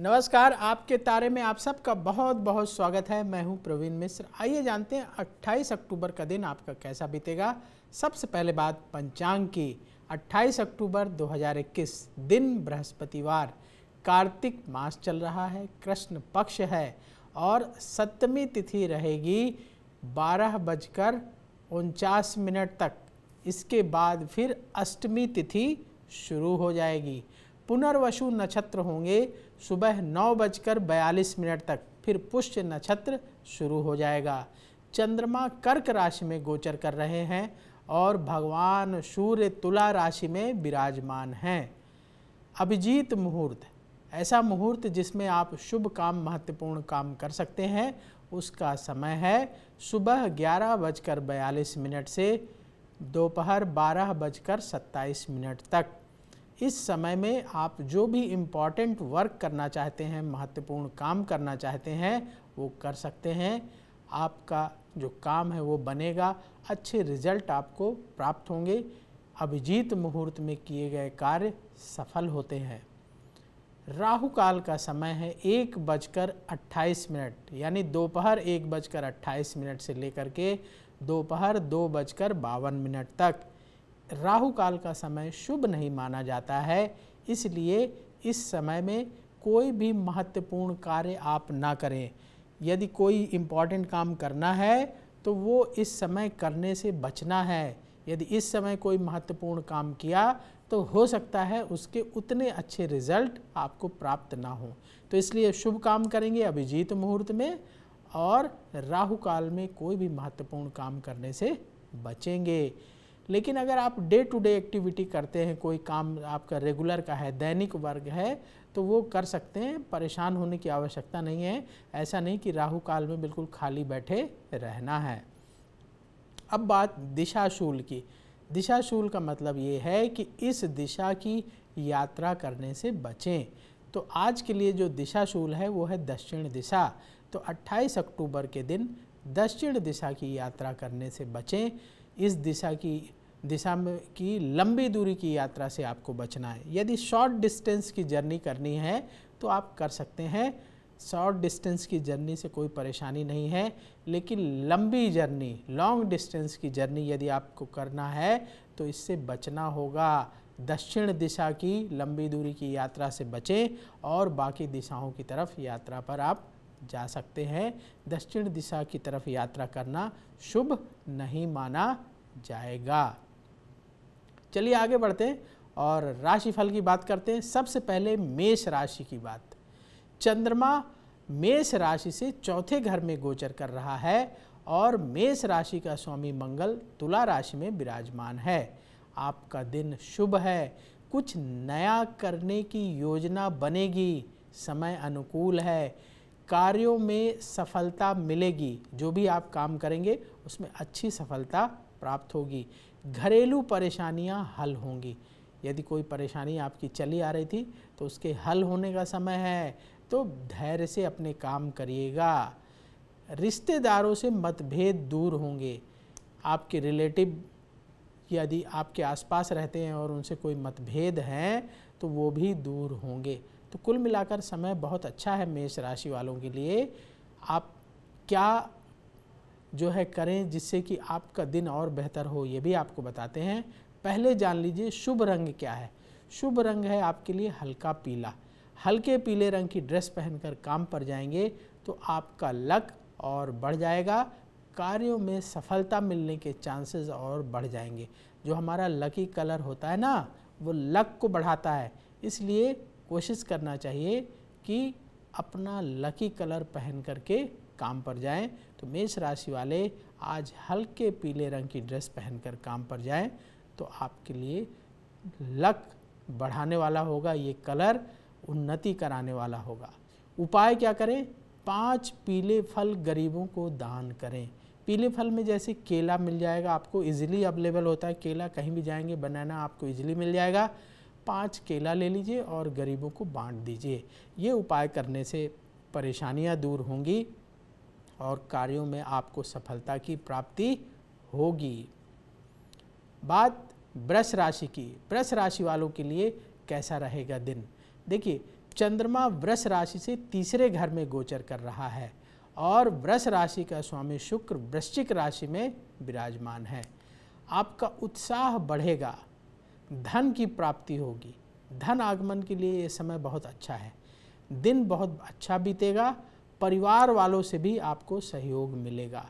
नमस्कार आपके तारे में आप सबका बहुत बहुत स्वागत है मैं हूं प्रवीण मिश्र आइए जानते हैं 28 अक्टूबर का दिन आपका कैसा बीतेगा सबसे पहले बात पंचांग की 28 अक्टूबर 2021 दिन बृहस्पतिवार कार्तिक मास चल रहा है कृष्ण पक्ष है और सप्तमी तिथि रहेगी बारह बजकर उनचास मिनट तक इसके बाद फिर अष्टमी तिथि शुरू हो जाएगी पुनर्वसु नक्षत्र होंगे सुबह नौ बजकर बयालीस मिनट तक फिर पुष्य नक्षत्र शुरू हो जाएगा चंद्रमा कर्क राशि में गोचर कर रहे हैं और भगवान सूर्य तुला राशि में विराजमान हैं अभिजीत मुहूर्त ऐसा मुहूर्त जिसमें आप शुभ काम महत्वपूर्ण काम कर सकते हैं उसका समय है सुबह ग्यारह बजकर बयालीस मिनट से दोपहर बारह बजकर सत्ताईस मिनट तक इस समय में आप जो भी इम्पॉर्टेंट वर्क करना चाहते हैं महत्वपूर्ण काम करना चाहते हैं वो कर सकते हैं आपका जो काम है वो बनेगा अच्छे रिजल्ट आपको प्राप्त होंगे अभिजीत मुहूर्त में किए गए कार्य सफल होते हैं राहु काल का समय है एक बजकर अट्ठाईस मिनट यानी दोपहर एक बजकर अट्ठाईस मिनट से लेकर के दोपहर दो बजकर बावन मिनट तक राहु काल का समय शुभ नहीं माना जाता है इसलिए इस समय में कोई भी महत्वपूर्ण कार्य आप ना करें यदि कोई इम्पॉर्टेंट काम करना है तो वो इस समय करने से बचना है यदि इस समय कोई महत्वपूर्ण काम किया तो हो सकता है उसके उतने अच्छे रिजल्ट आपको प्राप्त ना हो तो इसलिए शुभ काम करेंगे अभिजीत मुहूर्त में और राहु काल में कोई भी महत्वपूर्ण काम करने से बचेंगे लेकिन अगर आप डे टू डे एक्टिविटी करते हैं कोई काम आपका रेगुलर का है दैनिक वर्ग है तो वो कर सकते हैं परेशान होने की आवश्यकता नहीं है ऐसा नहीं कि राहु काल में बिल्कुल खाली बैठे रहना है अब बात दिशाशूल की दिशाशूल का मतलब ये है कि इस दिशा की यात्रा करने से बचें तो आज के लिए जो दिशाशूल है वो है दक्षिण दिशा तो 28 अक्टूबर के दिन दक्षिण दिशा की यात्रा करने से बचें इस दिशा की दिशा में की लंबी दूरी की यात्रा से आपको बचना है यदि शॉर्ट डिस्टेंस की जर्नी करनी है तो आप कर सकते हैं शॉर्ट डिस्टेंस की जर्नी से कोई परेशानी नहीं है लेकिन लंबी जर्नी लॉन्ग डिस्टेंस की जर्नी यदि आपको करना है तो इससे बचना होगा दक्षिण दिशा की लंबी दूरी की यात्रा से बचें और बाकी दिशाओं की तरफ यात्रा पर आप जा सकते हैं दक्षिण दिशा की तरफ यात्रा करना शुभ नहीं माना जाएगा चलिए आगे बढ़ते हैं और राशिफल की बात करते हैं सबसे पहले मेष राशि की बात चंद्रमा मेष राशि से चौथे घर में गोचर कर रहा है और मेष राशि का स्वामी मंगल तुला राशि में विराजमान है आपका दिन शुभ है कुछ नया करने की योजना बनेगी समय अनुकूल है कार्यों में सफलता मिलेगी जो भी आप काम करेंगे उसमें अच्छी सफलता प्राप्त होगी घरेलू परेशानियां हल होंगी यदि कोई परेशानी आपकी चली आ रही थी तो उसके हल होने का समय है तो धैर्य से अपने काम करिएगा रिश्तेदारों से मतभेद दूर होंगे आपके रिलेटिव यदि आपके आसपास रहते हैं और उनसे कोई मतभेद हैं तो वो भी दूर होंगे तो कुल मिलाकर समय बहुत अच्छा है मेष राशि वालों के लिए आप क्या जो है करें जिससे कि आपका दिन और बेहतर हो ये भी आपको बताते हैं पहले जान लीजिए शुभ रंग क्या है शुभ रंग है आपके लिए हल्का पीला हल्के पीले रंग की ड्रेस पहनकर काम पर जाएंगे तो आपका लक और बढ़ जाएगा कार्यों में सफलता मिलने के चांसेस और बढ़ जाएंगे जो हमारा लकी कलर होता है ना वो लक को बढ़ाता है इसलिए कोशिश करना चाहिए कि अपना लकी कलर पहन करके काम पर जाएं तो मेष राशि वाले आज हल्के पीले रंग की ड्रेस पहनकर काम पर जाएं तो आपके लिए लक बढ़ाने वाला होगा ये कलर उन्नति कराने वाला होगा उपाय क्या करें पांच पीले फल गरीबों को दान करें पीले फल में जैसे केला मिल जाएगा आपको इजीली अवेलेबल होता है केला कहीं भी जाएंगे बनाना आपको इजीली मिल जाएगा पांच केला ले लीजिए और गरीबों को बांट दीजिए ये उपाय करने से परेशानियां दूर होंगी और कार्यों में आपको सफलता की प्राप्ति होगी बात ब्रश राशि की ब्रश राशि वालों के लिए कैसा रहेगा दिन देखिए चंद्रमा वृष राशि से तीसरे घर में गोचर कर रहा है और वृष राशि का स्वामी शुक्र वृश्चिक राशि में विराजमान है आपका उत्साह बढ़ेगा धन की प्राप्ति होगी धन आगमन के लिए ये समय बहुत अच्छा है दिन बहुत अच्छा बीतेगा परिवार वालों से भी आपको सहयोग मिलेगा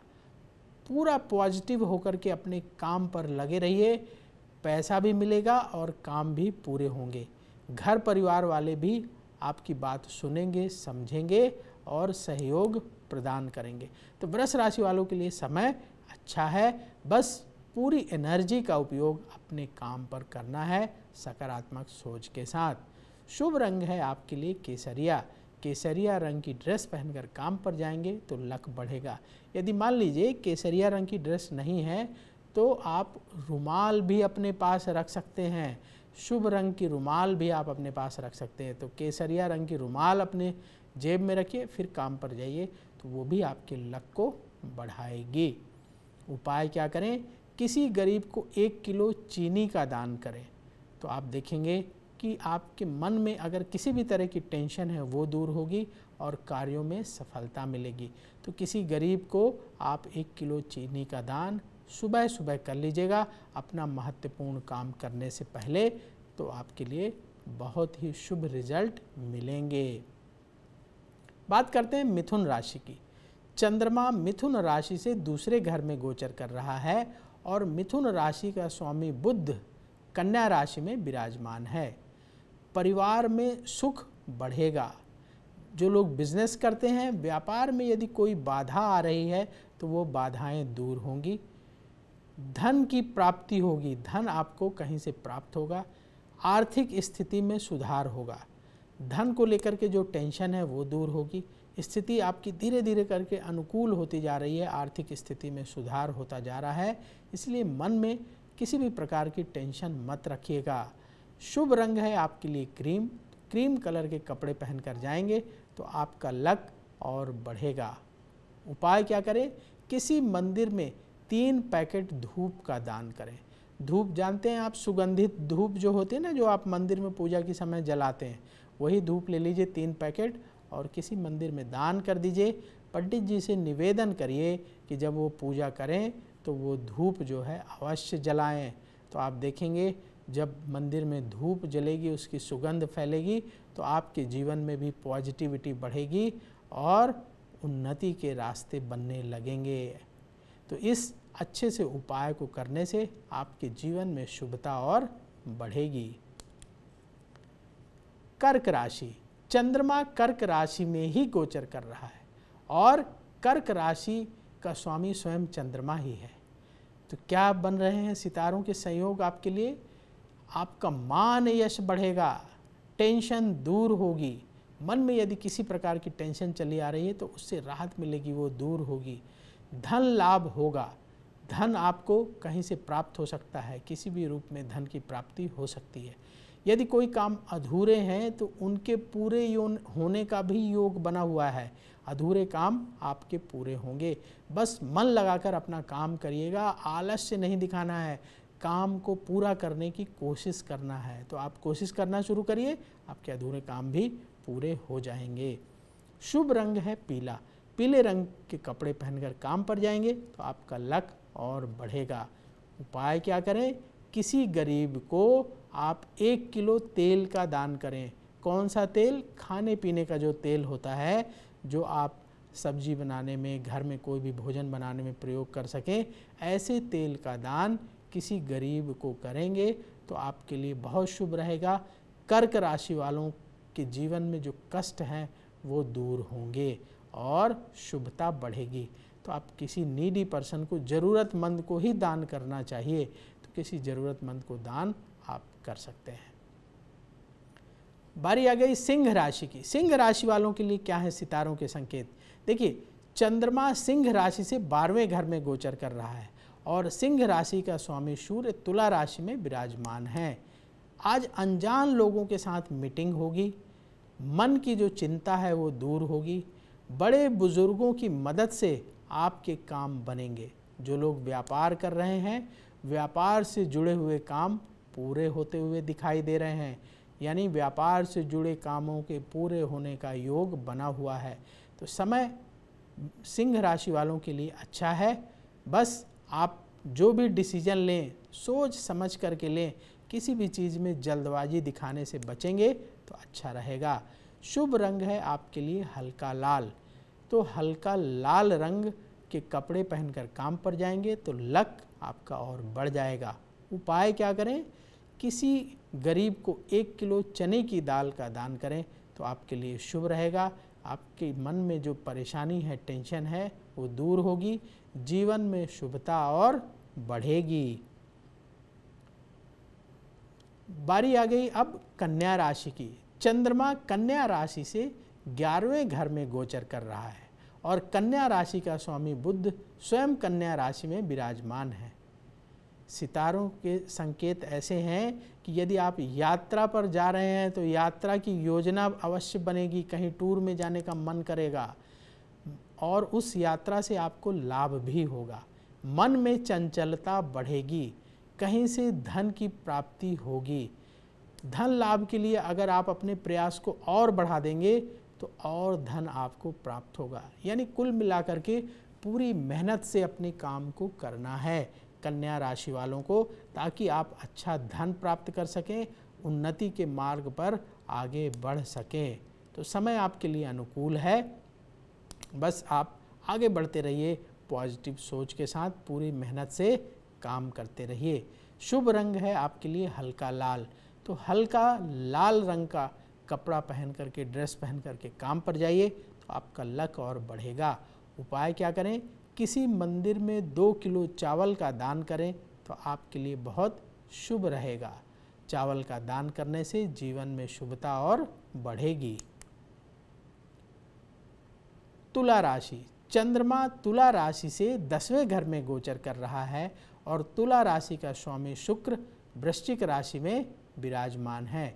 पूरा पॉजिटिव होकर के अपने काम पर लगे रहिए पैसा भी मिलेगा और काम भी पूरे होंगे घर परिवार वाले भी आपकी बात सुनेंगे समझेंगे और सहयोग प्रदान करेंगे तो वृष राशि वालों के लिए समय अच्छा है बस पूरी एनर्जी का उपयोग अपने काम पर करना है सकारात्मक सोच के साथ शुभ रंग है आपके लिए केसरिया केसरिया रंग की ड्रेस पहनकर काम पर जाएंगे तो लक बढ़ेगा यदि मान लीजिए केसरिया रंग की ड्रेस नहीं है तो आप रुमाल भी अपने पास रख सकते हैं शुभ रंग की रुमाल भी आप अपने पास रख सकते हैं तो केसरिया रंग की रुमाल अपने जेब में रखिए फिर काम पर जाइए तो वो भी आपके लक को बढ़ाएगी उपाय क्या करें किसी गरीब को एक किलो चीनी का दान करें तो आप देखेंगे कि आपके मन में अगर किसी भी तरह की टेंशन है वो दूर होगी और कार्यों में सफलता मिलेगी तो किसी गरीब को आप एक किलो चीनी का दान सुबह सुबह कर लीजिएगा अपना महत्वपूर्ण काम करने से पहले तो आपके लिए बहुत ही शुभ रिजल्ट मिलेंगे बात करते हैं मिथुन राशि की चंद्रमा मिथुन राशि से दूसरे घर में गोचर कर रहा है और मिथुन राशि का स्वामी बुद्ध कन्या राशि में विराजमान है परिवार में सुख बढ़ेगा जो लोग बिजनेस करते हैं व्यापार में यदि कोई बाधा आ रही है तो वो बाधाएं दूर होंगी धन की प्राप्ति होगी धन आपको कहीं से प्राप्त होगा आर्थिक स्थिति में सुधार होगा धन को लेकर के जो टेंशन है वो दूर होगी स्थिति आपकी धीरे धीरे करके अनुकूल होती जा रही है आर्थिक स्थिति में सुधार होता जा रहा है इसलिए मन में किसी भी प्रकार की टेंशन मत रखिएगा शुभ रंग है आपके लिए क्रीम क्रीम कलर के कपड़े पहन कर जाएंगे तो आपका लक और बढ़ेगा उपाय क्या करें किसी मंदिर में तीन पैकेट धूप का दान करें धूप जानते हैं आप सुगंधित धूप जो होते हैं ना जो आप मंदिर में पूजा के समय जलाते हैं वही धूप ले लीजिए तीन पैकेट और किसी मंदिर में दान कर दीजिए पंडित जी से निवेदन करिए कि जब वो पूजा करें तो वो धूप जो है अवश्य जलाएं तो आप देखेंगे जब मंदिर में धूप जलेगी उसकी सुगंध फैलेगी तो आपके जीवन में भी पॉजिटिविटी बढ़ेगी और उन्नति के रास्ते बनने लगेंगे तो इस अच्छे से उपाय को करने से आपके जीवन में शुभता और बढ़ेगी कर्क राशि चंद्रमा कर्क राशि में ही गोचर कर रहा है और कर्क राशि का स्वामी स्वयं चंद्रमा ही है तो क्या बन रहे हैं सितारों के संयोग आपके लिए आपका मान यश बढ़ेगा टेंशन दूर होगी मन में यदि किसी प्रकार की टेंशन चली आ रही है तो उससे राहत मिलेगी वो दूर होगी धन लाभ होगा धन आपको कहीं से प्राप्त हो सकता है किसी भी रूप में धन की प्राप्ति हो सकती है यदि कोई काम अधूरे हैं तो उनके पूरे योन होने का भी योग बना हुआ है अधूरे काम आपके पूरे होंगे बस मन लगाकर अपना काम करिएगा आलस्य नहीं दिखाना है काम को पूरा करने की कोशिश करना है तो आप कोशिश करना शुरू करिए आपके अधूरे काम भी पूरे हो जाएंगे शुभ रंग है पीला पीले रंग के कपड़े पहनकर काम पर जाएंगे तो आपका लक और बढ़ेगा उपाय क्या करें किसी गरीब को आप एक किलो तेल का दान करें कौन सा तेल खाने पीने का जो तेल होता है जो आप सब्जी बनाने में घर में कोई भी भोजन बनाने में प्रयोग कर सकें ऐसे तेल का दान किसी गरीब को करेंगे तो आपके लिए बहुत शुभ रहेगा कर्क राशि वालों के जीवन में जो कष्ट हैं वो दूर होंगे और शुभता बढ़ेगी तो आप किसी नीडी पर्सन को ज़रूरतमंद को ही दान करना चाहिए तो किसी ज़रूरतमंद को दान आप कर सकते हैं बारी आ गई सिंह राशि की सिंह राशि वालों के लिए क्या है सितारों के संकेत देखिए चंद्रमा सिंह राशि से बारहवें घर में गोचर कर रहा है और सिंह राशि का स्वामी सूर्य तुला राशि में विराजमान है आज अनजान लोगों के साथ मीटिंग होगी मन की जो चिंता है वो दूर होगी बड़े बुज़ुर्गों की मदद से आपके काम बनेंगे जो लोग व्यापार कर रहे हैं व्यापार से जुड़े हुए काम पूरे होते हुए दिखाई दे रहे हैं यानी व्यापार से जुड़े कामों के पूरे होने का योग बना हुआ है तो समय सिंह राशि वालों के लिए अच्छा है बस आप जो भी डिसीजन लें सोच समझ करके लें किसी भी चीज़ में जल्दबाजी दिखाने से बचेंगे तो अच्छा रहेगा शुभ रंग है आपके लिए हल्का लाल तो हल्का लाल रंग के कपड़े पहनकर काम पर जाएंगे तो लक आपका और बढ़ जाएगा उपाय क्या करें किसी गरीब को एक किलो चने की दाल का दान करें तो आपके लिए शुभ रहेगा आपके मन में जो परेशानी है टेंशन है वो दूर होगी जीवन में शुभता और बढ़ेगी बारी आ गई अब कन्या राशि की चंद्रमा कन्या राशि से ग्यारहवें घर में गोचर कर रहा है और कन्या राशि का स्वामी बुद्ध स्वयं कन्या राशि में विराजमान है सितारों के संकेत ऐसे हैं कि यदि आप यात्रा पर जा रहे हैं तो यात्रा की योजना अवश्य बनेगी कहीं टूर में जाने का मन करेगा और उस यात्रा से आपको लाभ भी होगा मन में चंचलता बढ़ेगी कहीं से धन की प्राप्ति होगी धन लाभ के लिए अगर आप अपने प्रयास को और बढ़ा देंगे तो और धन आपको प्राप्त होगा यानी कुल मिलाकर के पूरी मेहनत से अपने काम को करना है कन्या राशि वालों को ताकि आप अच्छा धन प्राप्त कर सकें उन्नति के मार्ग पर आगे बढ़ सकें तो समय आपके लिए अनुकूल है बस आप आगे बढ़ते रहिए पॉजिटिव सोच के साथ पूरी मेहनत से काम करते रहिए शुभ रंग है आपके लिए हल्का लाल तो हल्का लाल रंग का कपड़ा पहन करके ड्रेस पहन करके काम पर जाइए तो आपका लक और बढ़ेगा उपाय क्या करें किसी मंदिर में दो किलो चावल का दान करें तो आपके लिए बहुत शुभ रहेगा चावल का दान करने से जीवन में शुभता और बढ़ेगी तुला राशि चंद्रमा तुला राशि से दसवें घर में गोचर कर रहा है और तुला राशि का स्वामी शुक्र वृश्चिक राशि में विराजमान है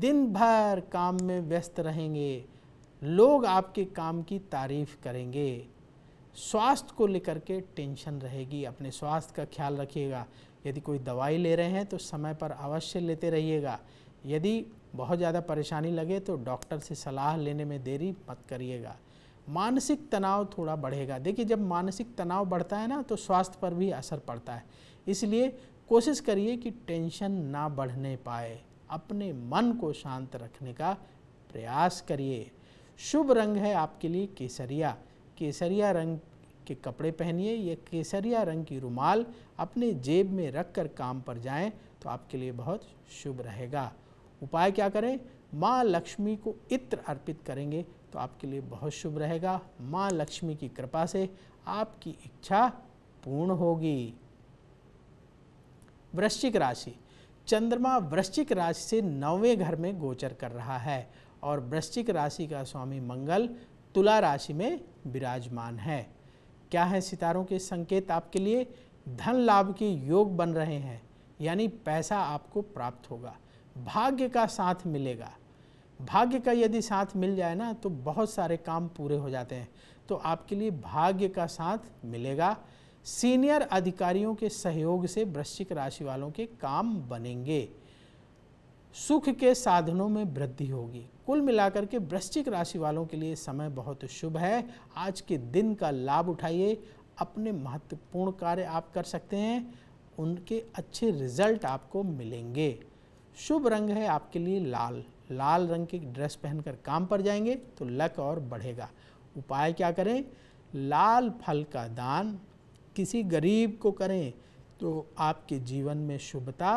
दिन भर काम में व्यस्त रहेंगे लोग आपके काम की तारीफ करेंगे स्वास्थ्य को लेकर के टेंशन रहेगी अपने स्वास्थ्य का ख्याल रखिएगा यदि कोई दवाई ले रहे हैं तो समय पर अवश्य लेते रहिएगा यदि बहुत ज़्यादा परेशानी लगे तो डॉक्टर से सलाह लेने में देरी मत करिएगा मानसिक तनाव थोड़ा बढ़ेगा देखिए जब मानसिक तनाव बढ़ता है ना तो स्वास्थ्य पर भी असर पड़ता है इसलिए कोशिश करिए कि टेंशन ना बढ़ने पाए अपने मन को शांत रखने का प्रयास करिए शुभ रंग है आपके लिए केसरिया केसरिया रंग के कपड़े पहनिए या केसरिया रंग की रुमाल अपने जेब में रख कर काम पर जाएं तो आपके लिए बहुत शुभ रहेगा उपाय क्या करें माँ लक्ष्मी को इत्र अर्पित करेंगे तो आपके लिए बहुत शुभ रहेगा माँ लक्ष्मी की कृपा से आपकी इच्छा पूर्ण होगी वृश्चिक राशि चंद्रमा वृश्चिक राशि से नौवें घर में गोचर कर रहा है और वृश्चिक राशि का स्वामी मंगल तुला राशि में विराजमान है क्या है सितारों के संकेत आपके लिए धन लाभ के योग बन रहे हैं यानी पैसा आपको प्राप्त होगा भाग्य का साथ मिलेगा भाग्य का यदि साथ मिल जाए ना तो बहुत सारे काम पूरे हो जाते हैं तो आपके लिए भाग्य का साथ मिलेगा सीनियर अधिकारियों के सहयोग से वृश्चिक राशि वालों के काम बनेंगे सुख के साधनों में वृद्धि होगी कुल मिलाकर के वृश्चिक राशि वालों के लिए समय बहुत शुभ है आज के दिन का लाभ उठाइए अपने महत्वपूर्ण कार्य आप कर सकते हैं उनके अच्छे रिजल्ट आपको मिलेंगे शुभ रंग है आपके लिए लाल लाल रंग की ड्रेस पहनकर काम पर जाएंगे तो लक और बढ़ेगा उपाय क्या करें लाल फल का दान किसी गरीब को करें तो आपके जीवन में शुभता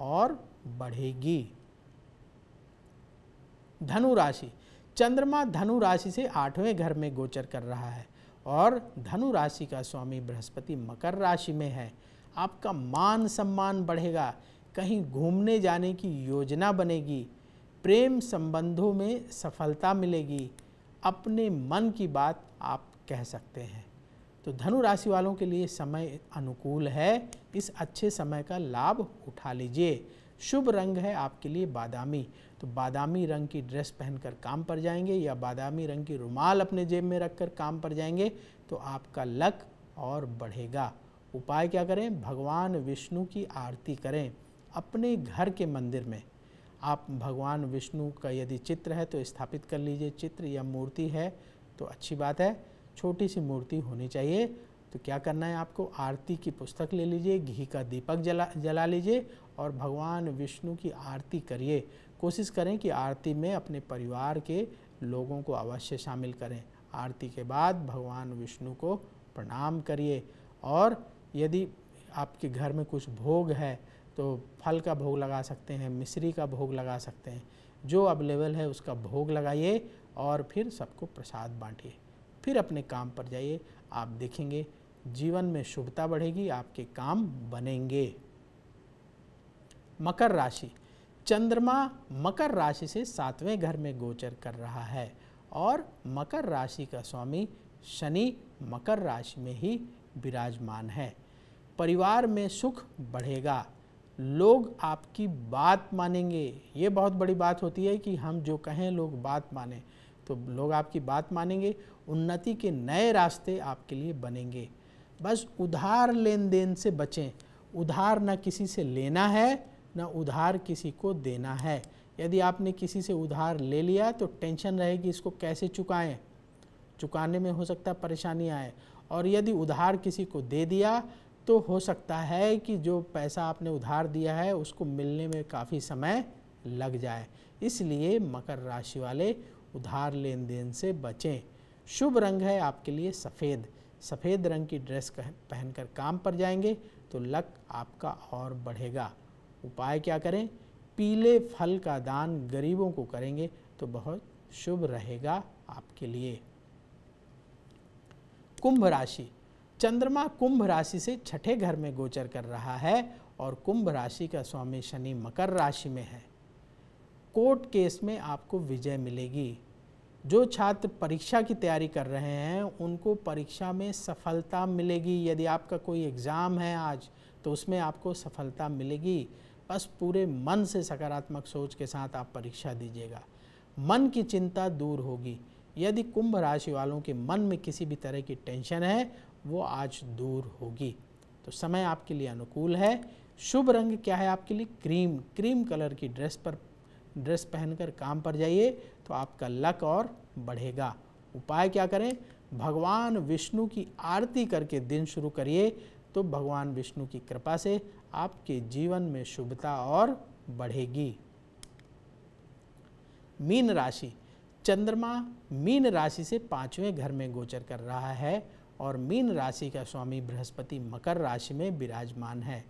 और बढ़ेगी धनु राशि चंद्रमा धनु राशि से आठवें घर में गोचर कर रहा है और धनु राशि का स्वामी बृहस्पति मकर राशि में है आपका मान सम्मान बढ़ेगा कहीं घूमने जाने की योजना बनेगी प्रेम संबंधों में सफलता मिलेगी अपने मन की बात आप कह सकते हैं तो धनु राशि वालों के लिए समय अनुकूल है इस अच्छे समय का लाभ उठा लीजिए शुभ रंग है आपके लिए बादामी तो बादामी रंग की ड्रेस पहनकर काम पर जाएंगे या बादामी रंग की रुमाल अपने जेब में रखकर काम पर जाएंगे तो आपका लक और बढ़ेगा उपाय क्या करें भगवान विष्णु की आरती करें अपने घर के मंदिर में आप भगवान विष्णु का यदि चित्र है तो स्थापित कर लीजिए चित्र या मूर्ति है तो अच्छी बात है छोटी सी मूर्ति होनी चाहिए तो क्या करना है आपको आरती की पुस्तक ले लीजिए घी का दीपक जला जला लीजिए और भगवान विष्णु की आरती करिए कोशिश करें कि आरती में अपने परिवार के लोगों को अवश्य शामिल करें आरती के बाद भगवान विष्णु को प्रणाम करिए और यदि आपके घर में कुछ भोग है तो फल का भोग लगा सकते हैं मिश्री का भोग लगा सकते हैं जो अवेलेबल है उसका भोग लगाइए और फिर सबको प्रसाद बांटिए फिर अपने काम पर जाइए आप देखेंगे जीवन में शुभता बढ़ेगी आपके काम बनेंगे मकर राशि चंद्रमा मकर राशि से सातवें घर में गोचर कर रहा है और मकर राशि का स्वामी शनि मकर राशि में ही विराजमान है परिवार में सुख बढ़ेगा लोग आपकी बात मानेंगे ये बहुत बड़ी बात होती है कि हम जो कहें लोग बात माने तो लोग आपकी बात मानेंगे उन्नति के नए रास्ते आपके लिए बनेंगे बस उधार लेन देन से बचें उधार ना किसी से लेना है ना उधार किसी को देना है यदि आपने किसी से उधार ले लिया तो टेंशन रहेगी इसको कैसे चुकाएं चुकाने में हो सकता है परेशानी आए और यदि उधार किसी को दे दिया तो हो सकता है कि जो पैसा आपने उधार दिया है उसको मिलने में काफ़ी समय लग जाए इसलिए मकर राशि वाले उधार लेन देन से बचें शुभ रंग है आपके लिए सफ़ेद सफ़ेद रंग की ड्रेस पहनकर काम पर जाएंगे तो लक आपका और बढ़ेगा उपाय क्या करें पीले फल का दान गरीबों को करेंगे तो बहुत शुभ रहेगा आपके लिए कुंभ राशि चंद्रमा कुंभ राशि से छठे घर में गोचर कर रहा है और कुंभ राशि का स्वामी शनि मकर राशि में है कोर्ट केस में आपको विजय मिलेगी जो छात्र परीक्षा की तैयारी कर रहे हैं उनको परीक्षा में सफलता मिलेगी यदि आपका कोई एग्ज़ाम है आज तो उसमें आपको सफलता मिलेगी बस पूरे मन से सकारात्मक सोच के साथ आप परीक्षा दीजिएगा मन की चिंता दूर होगी यदि कुंभ राशि वालों के मन में किसी भी तरह की टेंशन है वो आज दूर होगी तो समय आपके लिए अनुकूल है शुभ रंग क्या है आपके लिए क्रीम क्रीम कलर की ड्रेस पर ड्रेस पहनकर काम पर जाइए तो आपका लक और बढ़ेगा उपाय क्या करें भगवान विष्णु की आरती करके दिन शुरू करिए तो भगवान विष्णु की कृपा से आपके जीवन में शुभता और बढ़ेगी मीन राशि चंद्रमा मीन राशि से पांचवें घर में गोचर कर रहा है और मीन राशि का स्वामी बृहस्पति मकर राशि में विराजमान है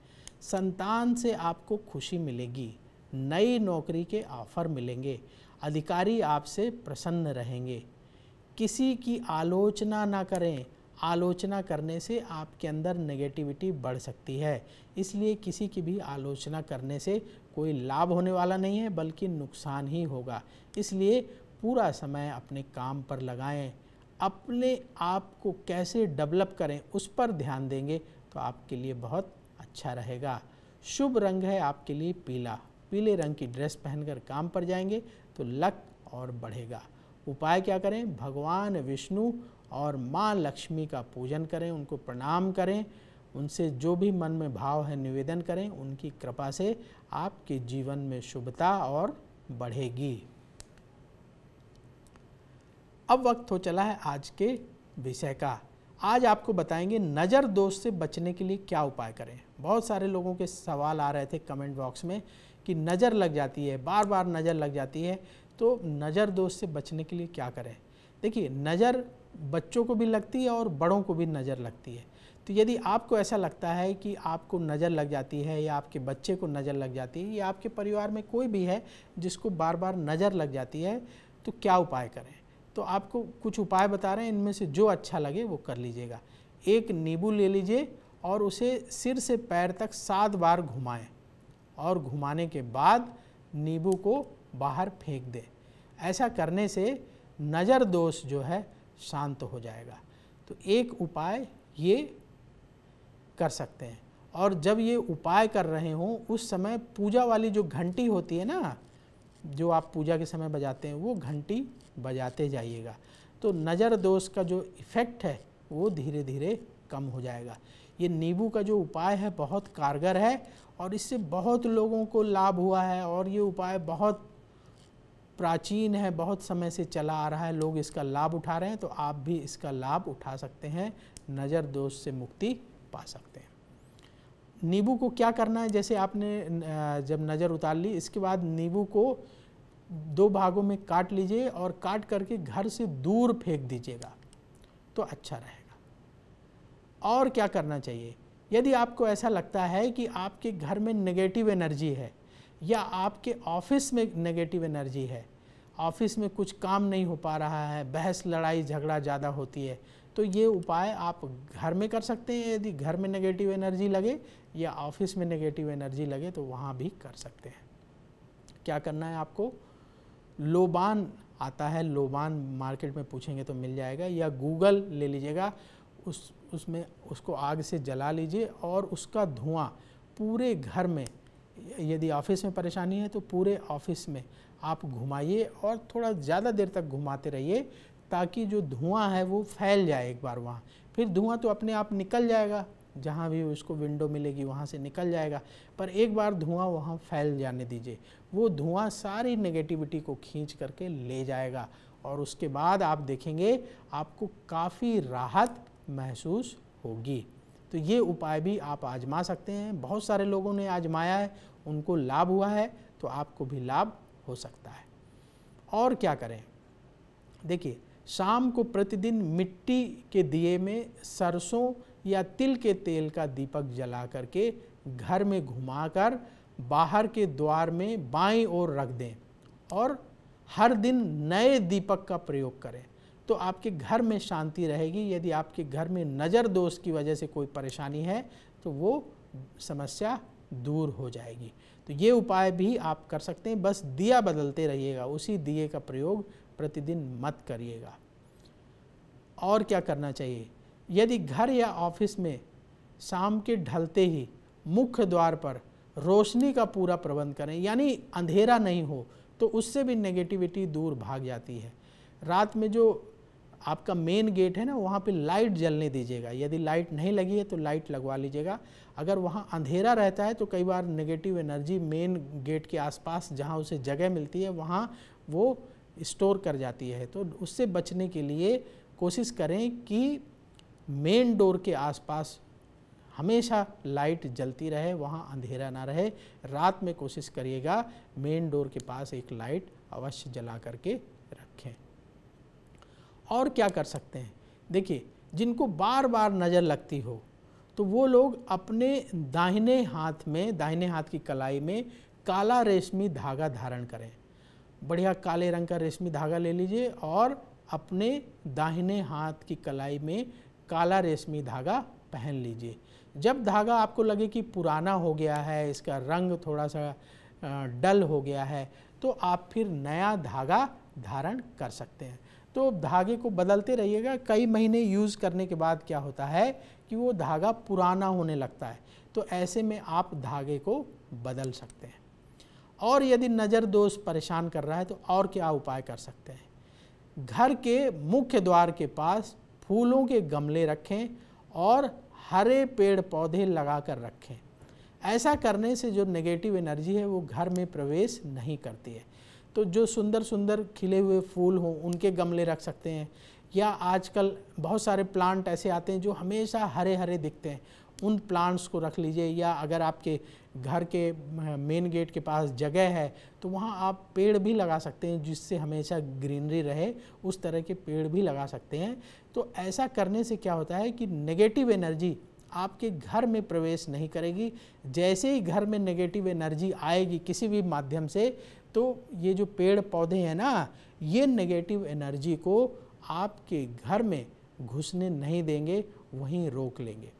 संतान से आपको खुशी मिलेगी नई नौकरी के ऑफर मिलेंगे अधिकारी आपसे प्रसन्न रहेंगे किसी की आलोचना ना करें आलोचना करने से आपके अंदर नेगेटिविटी बढ़ सकती है इसलिए किसी की भी आलोचना करने से कोई लाभ होने वाला नहीं है बल्कि नुकसान ही होगा इसलिए पूरा समय अपने काम पर लगाएं अपने आप को कैसे डेवलप करें उस पर ध्यान देंगे तो आपके लिए बहुत अच्छा रहेगा शुभ रंग है आपके लिए पीला पीले रंग की ड्रेस पहनकर काम पर जाएंगे तो लक और बढ़ेगा उपाय क्या करें भगवान विष्णु और माँ लक्ष्मी का पूजन करें उनको प्रणाम करें उनसे जो भी मन में भाव है निवेदन करें उनकी कृपा से आपके जीवन में शुभता और बढ़ेगी अब वक्त हो चला है आज के विषय का आज आपको बताएंगे नज़र दोष से बचने के लिए क्या उपाय करें बहुत सारे लोगों के सवाल आ रहे थे कमेंट बॉक्स में कि नज़र लग जाती है बार बार नज़र लग जाती है तो नज़र दोष से बचने के लिए क्या करें देखिए नज़र बच्चों को भी लगती है और बड़ों को भी नज़र लगती है तो यदि आपको ऐसा लगता है कि आपको नज़र लग जाती है या आपके बच्चे को नज़र लग जाती है या आपके परिवार में कोई भी है जिसको बार बार नज़र लग जाती है तो क्या उपाय करें तो आपको कुछ उपाय बता रहे हैं इनमें से जो अच्छा लगे वो कर लीजिएगा एक नींबू ले लीजिए और उसे सिर से पैर तक सात बार घुमाएं और घुमाने के बाद नींबू को बाहर फेंक दें ऐसा करने से नज़र दोष जो है शांत हो जाएगा तो एक उपाय ये कर सकते हैं और जब ये उपाय कर रहे हों उस समय पूजा वाली जो घंटी होती है ना जो आप पूजा के समय बजाते हैं वो घंटी बजाते जाइएगा तो नज़र दोष का जो इफ़ेक्ट है वो धीरे धीरे कम हो जाएगा ये नींबू का जो उपाय है बहुत कारगर है और इससे बहुत लोगों को लाभ हुआ है और ये उपाय बहुत प्राचीन है बहुत समय से चला आ रहा है लोग इसका लाभ उठा रहे हैं तो आप भी इसका लाभ उठा सकते हैं नज़र दोष से मुक्ति पा सकते हैं नींबू को क्या करना है जैसे आपने जब नज़र उतार ली इसके बाद नींबू को दो भागों में काट लीजिए और काट करके घर से दूर फेंक दीजिएगा तो अच्छा रहेगा और क्या करना चाहिए यदि आपको ऐसा लगता है कि आपके घर में नेगेटिव एनर्जी है या आपके ऑफिस में नेगेटिव एनर्जी है ऑफिस में कुछ काम नहीं हो पा रहा है बहस लड़ाई झगड़ा ज़्यादा होती है तो ये उपाय आप घर में कर सकते हैं यदि घर में नेगेटिव एनर्जी लगे या ऑफिस में नेगेटिव एनर्जी लगे तो वहाँ भी कर सकते हैं क्या करना है आपको लोबान आता है लोबान मार्केट में पूछेंगे तो मिल जाएगा या गूगल ले लीजिएगा उस उसमें उसको आग से जला लीजिए और उसका धुआं पूरे घर में यदि ऑफिस में परेशानी है तो पूरे ऑफिस में आप घुमाइए और थोड़ा ज़्यादा देर तक घुमाते रहिए ताकि जो धुआं है वो फैल जाए एक बार वहाँ फिर धुआं तो अपने आप निकल जाएगा जहाँ भी उसको विंडो मिलेगी वहाँ से निकल जाएगा पर एक बार धुआं वहाँ फैल जाने दीजिए वो धुआं सारी नेगेटिविटी को खींच करके ले जाएगा और उसके बाद आप देखेंगे आपको काफ़ी राहत महसूस होगी तो ये उपाय भी आप आजमा सकते हैं बहुत सारे लोगों ने आजमाया है उनको लाभ हुआ है तो आपको भी लाभ हो सकता है और क्या करें देखिए शाम को प्रतिदिन मिट्टी के दिए में सरसों या तिल के तेल का दीपक जला करके घर में घुमाकर बाहर के द्वार में बाई ओर रख दें और हर दिन नए दीपक का प्रयोग करें तो आपके घर में शांति रहेगी यदि आपके घर में नज़र दोष की वजह से कोई परेशानी है तो वो समस्या दूर हो जाएगी तो ये उपाय भी आप कर सकते हैं बस दिया बदलते रहिएगा उसी दिए का प्रयोग प्रतिदिन मत करिएगा और क्या करना चाहिए यदि घर या ऑफिस में शाम के ढलते ही मुख्य द्वार पर रोशनी का पूरा प्रबंध करें यानी अंधेरा नहीं हो तो उससे भी नेगेटिविटी दूर भाग जाती है रात में जो आपका मेन गेट है ना वहाँ पे लाइट जलने दीजिएगा यदि लाइट नहीं लगी है तो लाइट लगवा लीजिएगा अगर वहाँ अंधेरा रहता है तो कई बार नेगेटिव एनर्जी मेन गेट के आसपास जहाँ उसे जगह मिलती है वहाँ वो स्टोर कर जाती है तो उससे बचने के लिए कोशिश करें कि मेन डोर के आसपास हमेशा लाइट जलती रहे वहाँ अंधेरा ना रहे रात में कोशिश करिएगा मेन डोर के पास एक लाइट अवश्य जला करके रखें और क्या कर सकते हैं देखिए जिनको बार बार नज़र लगती हो तो वो लोग अपने दाहिने हाथ में दाहिने हाथ की कलाई में काला रेशमी धागा धारण करें बढ़िया काले रंग का रेशमी धागा ले लीजिए और अपने दाहिने हाथ की कलाई में काला रेशमी धागा पहन लीजिए जब धागा आपको लगे कि पुराना हो गया है इसका रंग थोड़ा सा डल हो गया है तो आप फिर नया धागा धारण कर सकते हैं तो धागे को बदलते रहिएगा कई महीने यूज़ करने के बाद क्या होता है कि वो धागा पुराना होने लगता है तो ऐसे में आप धागे को बदल सकते हैं और यदि नज़र दोष परेशान कर रहा है तो और क्या उपाय कर सकते हैं घर के मुख्य द्वार के पास फूलों के गमले रखें और हरे पेड़ पौधे लगा कर रखें ऐसा करने से जो नेगेटिव एनर्जी है वो घर में प्रवेश नहीं करती है तो जो सुंदर सुंदर खिले हुए फूल हों उनके गमले रख सकते हैं या आजकल बहुत सारे प्लांट ऐसे आते हैं जो हमेशा हरे हरे दिखते हैं उन प्लांट्स को रख लीजिए या अगर आपके घर के मेन गेट के पास जगह है तो वहाँ आप पेड़ भी लगा सकते हैं जिससे हमेशा ग्रीनरी रहे उस तरह के पेड़ भी लगा सकते हैं तो ऐसा करने से क्या होता है कि नेगेटिव एनर्जी आपके घर में प्रवेश नहीं करेगी जैसे ही घर में नेगेटिव एनर्जी आएगी किसी भी माध्यम से तो ये जो पेड़ पौधे हैं ना ये नेगेटिव एनर्जी को आपके घर में घुसने नहीं देंगे वहीं रोक लेंगे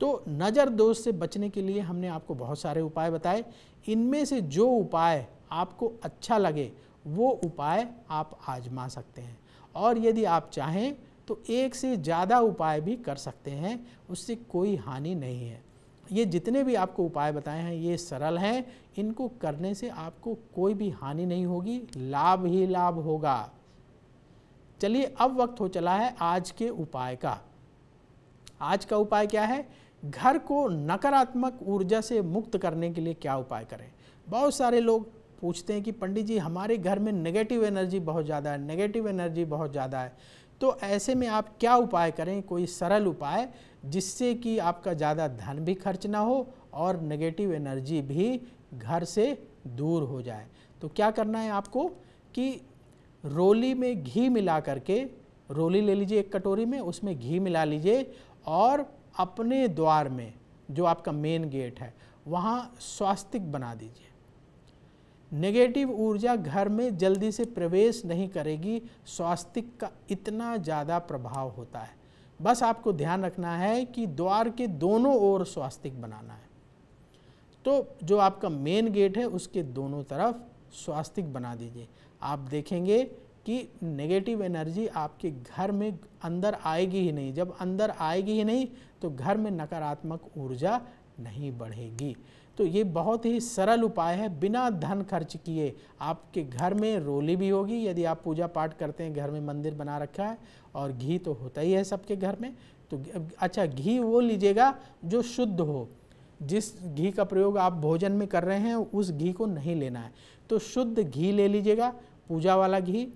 तो नज़र दोष से बचने के लिए हमने आपको बहुत सारे उपाय बताए इनमें से जो उपाय आपको अच्छा लगे वो उपाय आप आजमा सकते हैं और यदि आप चाहें तो एक से ज़्यादा उपाय भी कर सकते हैं उससे कोई हानि नहीं है ये जितने भी आपको उपाय बताए हैं ये सरल हैं इनको करने से आपको कोई भी हानि नहीं होगी लाभ ही लाभ होगा चलिए अब वक्त हो चला है आज के उपाय का आज का उपाय क्या है घर को नकारात्मक ऊर्जा से मुक्त करने के लिए क्या उपाय करें बहुत सारे लोग पूछते हैं कि पंडित जी हमारे घर में नेगेटिव एनर्जी बहुत ज़्यादा है नेगेटिव एनर्जी बहुत ज़्यादा है तो ऐसे में आप क्या उपाय करें कोई सरल उपाय जिससे कि आपका ज़्यादा धन भी खर्च ना हो और नेगेटिव एनर्जी भी घर से दूर हो जाए तो क्या करना है आपको कि रोली में घी मिला करके रोली ले लीजिए एक कटोरी में उसमें घी मिला लीजिए और अपने द्वार में जो आपका मेन गेट है वहाँ स्वास्तिक बना दीजिए नेगेटिव ऊर्जा घर में जल्दी से प्रवेश नहीं करेगी स्वास्तिक का इतना ज़्यादा प्रभाव होता है बस आपको ध्यान रखना है कि द्वार के दोनों ओर स्वास्तिक बनाना है तो जो आपका मेन गेट है उसके दोनों तरफ स्वास्तिक बना दीजिए आप देखेंगे कि नेगेटिव एनर्जी आपके घर में अंदर आएगी ही नहीं जब अंदर आएगी ही नहीं तो घर में नकारात्मक ऊर्जा नहीं बढ़ेगी तो ये बहुत ही सरल उपाय है बिना धन खर्च किए आपके घर में रोली भी होगी यदि आप पूजा पाठ करते हैं घर में मंदिर बना रखा है और घी तो होता ही है सबके घर में तो अच्छा घी वो लीजिएगा जो शुद्ध हो जिस घी का प्रयोग आप भोजन में कर रहे हैं उस घी को नहीं लेना है तो शुद्ध घी ले लीजिएगा पूजा वाला घी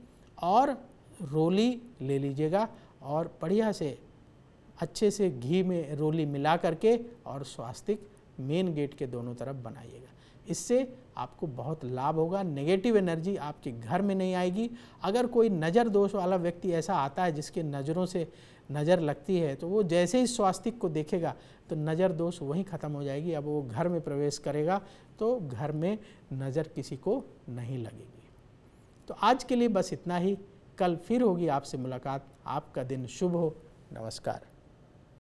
और रोली ले लीजिएगा और बढ़िया से अच्छे से घी में रोली मिला करके और स्वास्तिक मेन गेट के दोनों तरफ बनाइएगा इससे आपको बहुत लाभ होगा नेगेटिव एनर्जी आपके घर में नहीं आएगी अगर कोई नज़र दोष वाला व्यक्ति ऐसा आता है जिसके नज़रों से नज़र लगती है तो वो जैसे ही स्वास्तिक को देखेगा तो नज़र दोष वहीं ख़त्म हो जाएगी अब वो घर में प्रवेश करेगा तो घर में नज़र किसी को नहीं लगेगी तो आज के लिए बस इतना ही कल फिर होगी आपसे मुलाकात आपका दिन शुभ हो नमस्कार